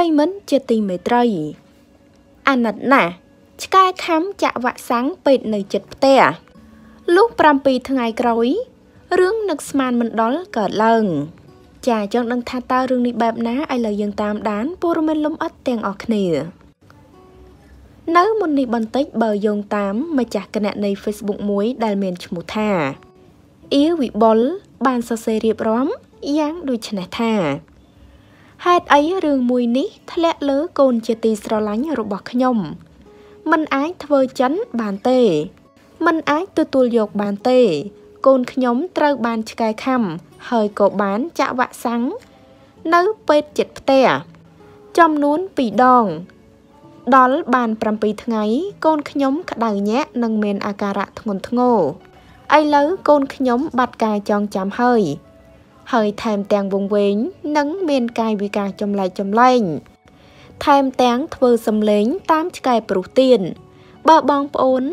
រិមិនជាទីមេត្រី អាណិតណាស់ឆ្កែខំចាក់វ៉ាក់សាំងពេទ្យនៅចិត្តផ្ទះលុះ7ថ្ងៃក្រោយរឿងនឹកស្មានមិនដល់កើតឡើងចាចង់ដឹងថាតើរឿងនេះបែបណាឥឡូវយើងតាមដានព័ត៌មានលំអិតទាំងអស់គ្នា នៅមុននេះបន្តិចបើយោងតាមម្ចាស់គណនី Facebook មួយដែលមានឈ្មោះថាអ៊ីវិបុលបានសរសេររៀបរាប់យ៉ាងដូចនេះថាហេតុអីរឿងមួយនេះធ្លាក់លើកូនជាទីស្រឡាញ់របស់ខ្ញុំមិនអាចធ្វើចិនបានទេមិនអាចទទួលយកបានទេកូនខ្ញុំត្រូវបានឆ្កែខាំហើយក៏បានចាក់វ៉ាក់សាំងនៅពេទ្យចិត្តផ្ទះចំនួន2ដងដល់បាន7ថ្ងៃកូនខ្ញុំក្តៅញាក់និងមានអាការៈធ្ងន់ធ្ងរឥឡូវកូនខ្ញុំបាត់ការចងចាំហើយហើយថែមទាំងវង្វេងនិងមានកាយវិការចម្លែកចម្លែងថែមទាំងធ្វើសំឡេង តាមឆ្កែប្រុសទៀនបើបងប្អូន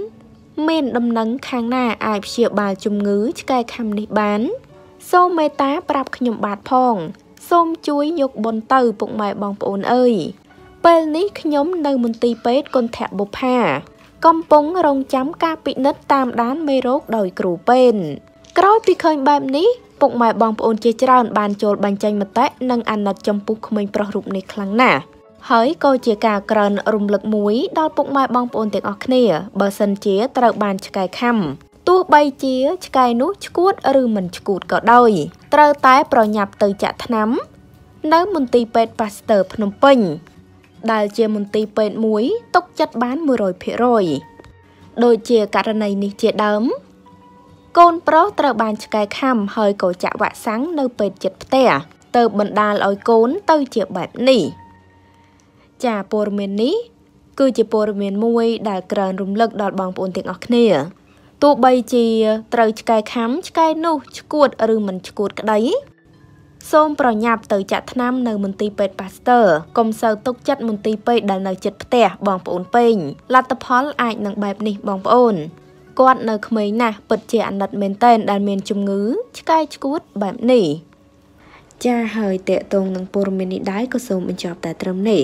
មានដំណឹងខាងណា អាចព្យាបាលជំងឺឆ្កែខាំនេះបាន សូមមេត្តាប្រាប់ខ្ញុំបាទផង សូមជួយយកបុណ្យទៅពុកម៉ែបងប្អូនអើយពេលនេះខ្ញុំនៅ មន្ទីរពេទ្យគុណធៈបុផាកំពុងរងចាំការពិនិត្យតាមដានមេរោគដោយគ្រូពេទ្យក្រោយពីឃើញបែបនេះពុកម៉ែបងប្អូនជាច្រើនបានចូលបញ្ចេញមតិនិងអាណិតចំពោះក្មេងប្រុសរូបនេះខ្លាំងណាស់ហើយក៏ជាការក្រើនរំលឹកមួយដល់ពុកម៉ែបងប្អូនទាំងអស់គ្នាបើសិនជាត្រូវបានឆ្កែខាំទោះបីជាឆ្កែនោះឆ្កួតឬមិនឆ្កួតក៏ដោយ ត្រូវតែប្រញាប់ទៅចាក់ថ្នាំ នៅមន្ទីរពេទ្យប៉ាស្ទ័រភ្នំពេញដែលជាមន្ទីរពេទ្យមួយទុកចិត្តបាន100%ដូចជាករណីនេះជាដើមកូនប្រុសត្រូវបានឆ្កែខាំហើយក៏ចាក់វ៉ាក់សាំងនៅ ពេទ្យចិត្តផ្ទះទៅបណ្ដាលឲ្យកូនទៅជាបែបនេះចាព័ត៌មាននេះគឺជាព័ត៌មានមួយដែលក្រើន រំលឹកដល់បងប្អូនទាំងអស់គ្នាទោះបីជាត្រូវឆ្កែខាំឆ្កែនោះឆ្កួតឬមិនឆ្កួតក្តីសូមប្រញាប់ទៅចាក់ថ្នាំនៅមន្ទីរពេទ្យប៉ាស្ទ័រកុំសូវទុកចិត្តមន្ទីរពេទ្យដែលនៅជិតផ្ទះបងប្អូនពេញលទ្ធផលអាចនឹងបែបនេះបងប្អូនគាត់នៅក្មេងណាស់ពិតជាអាណិតមែនតែនដែលមានជំងឺឆ្កែឆ្កួតបែបនេះចាហើយតកតងនឹងព័ត៌មាននេះដែរក៏សូមបញ្ចប់តែត្រឹមនេះ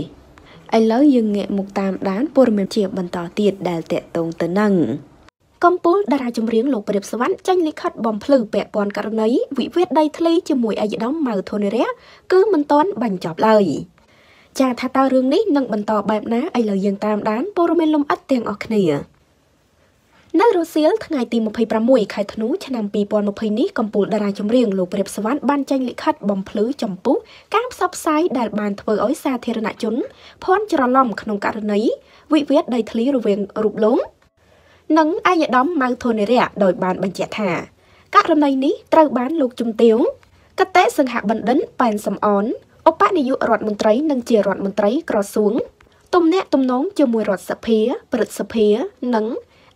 ឥឡូវយើងងាកមកតាមដានព័ត៌មានជាបន្តទៀតដែលតកតងទៅនឹងកំពូលតារាចម្រៀងលោកព្រាបសវណ្ណចេញលិខិតបំភ្លឺពាក់ព័ន្ធករណីវិវាទដីធ្លីជាមួយអាយដាមម៉ៅធនរៈគឺមិនទាន់បញ្ចប់ឡើយ ចាថាតើរឿងនេះនឹងបន្តបែបណាឥឡូវយើងតាមដានព័ត៌មានលំអិតទាំងអស់គ្នានៅរុស្ស៊ីលថ្ងៃទី26ខែធ្នូឆ្នាំ2020នេះកម្ពុជាតារាចម្រៀងលោកព្រាបសវណ្ណបានចេញលិខិតបំភ្លឺចំពោះការផ្សព្វផ្សាយដែល បានធ្វើឲ្យសាធារណជនភ័ន្តច្រឡំក្នុងករណីវិវាទដីធ្លីរវាងរូបលោកនិងអាយដាមម៉ៅធនេរៈដោយបានបញ្ជាក់ថាករណីនេះត្រូវ បានលោកជំទាវកតេសង្ហបណ្ឌិនប៉ែនសំអនឧបនាយករដ្ឋមន្ត្រីនិងជារដ្ឋមន្ត្រីក្រសួង ទំនាក់ទំនងជាមួយរដ្ឋសភាព្រឹទ្ធសភានិង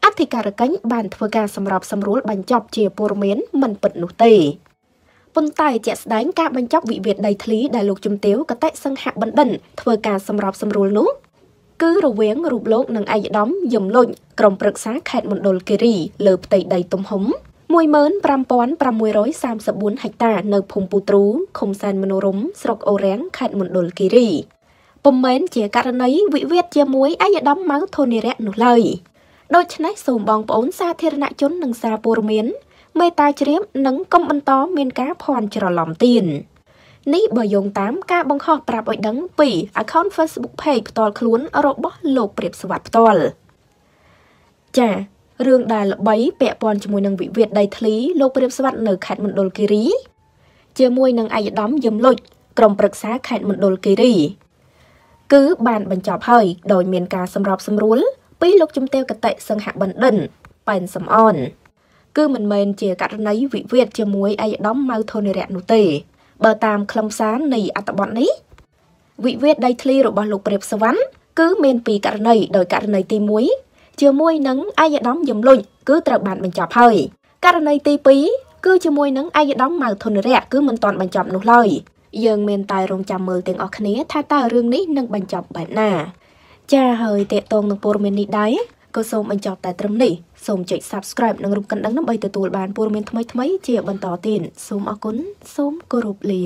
អធិការកិច្ចបានធ្វើការសម្របសម្រួលបញ្ចប់ជាព័ត៌មានមិនពិតនោះទេប៉ុន្តែជាក់ស្ដែងការបញ្ចប់វិវាទដីធ្លីដែលលោកជំទាវកតិសង្ហបណ្ឌិនធ្វើការសម្របសម្រួលនោះគឺរវាងរូបលោកនិងឯកឧត្តមយមលុញក្រុមប្រឹក្សា ខេត្តមណ្ឌលគិរីលើផ្ទៃដីទំហំ15634ហិកតា នៅភូមិពូទ្រូឃុំសែនមនោរមស្រុកអូរាំងខេត្តមណ្ឌលគិរីពុំមែនជាករណីវិវាទជាមួយឯកឧត្តមម៉ៅធនីរៈនោះឡើយ។ដូច្នេះសូមបងប្អូនសាធារណជននិងសារព័ត៌មានមេត្តាជ្រាប និងកុំបន្តមានការភ័ន្តច្រឡំទៀតនេះបើយោងតាមការបង្ហោះប្រាប់ឲ្យដឹងពី account Facebook page ផ្ទាល់ខ្លួនរបស់លោកព្រាបសវត្ថផ្ទាល់ចារឿងដែលល្បីពាក់ព័ន្ធជាមួយនឹងវិវាទដីធ្លីលោកព្រាបសវត្ថនៅខេត្តមណ្ឌលគិរីជាមួយនឹងឯកឧត្តមយឹមលុចក្រុមប្រឹក្សាខេត្តមណ្ឌលគិរី គឺបានបញ្ចប់ហើយដោយ មានការសម្របសម្រួលពីលោកជំទាវកតិសង្ហបណ្ឌិនប៉ែនសំអនគឺមិនមែនជាករណីវិវាទជាមួយអាយដាមម៉ៅធនរៈនោះទេបើតាមខ្លឹមសារនៃអត្ថបទនេះវិវាទដីធ្លីរបស់លោកព្រាបសវណ្ណគឺមានពីរករណីដោយករណីទី1ជាមួយនឹងអាយដាមយំលុញគឺត្រូវបានបញ្ចប់ហើយករណីទី2គឺជាមួយនឹងអាយដាមម៉ៅធនរៈគឺមិនទាន់បញ្ចប់នោះឡើយយើងមានតែរងចាំមើលទាំងអស់គ្នា ថាតើរឿងនេះនឹងបញ្ចប់បែបណាចាហើយតេតងនឹងព័ត៌មាននេះដែរក៏សូមបញ្ចប់តែត្រឹមនេះសូមចុច Subscribe និងរូបកណ្ដឹងដើម្បីទទួលបានព័ត៌មានថ្មីៗជាបន្តទៀតសូមអរគុណសូមគោរពលា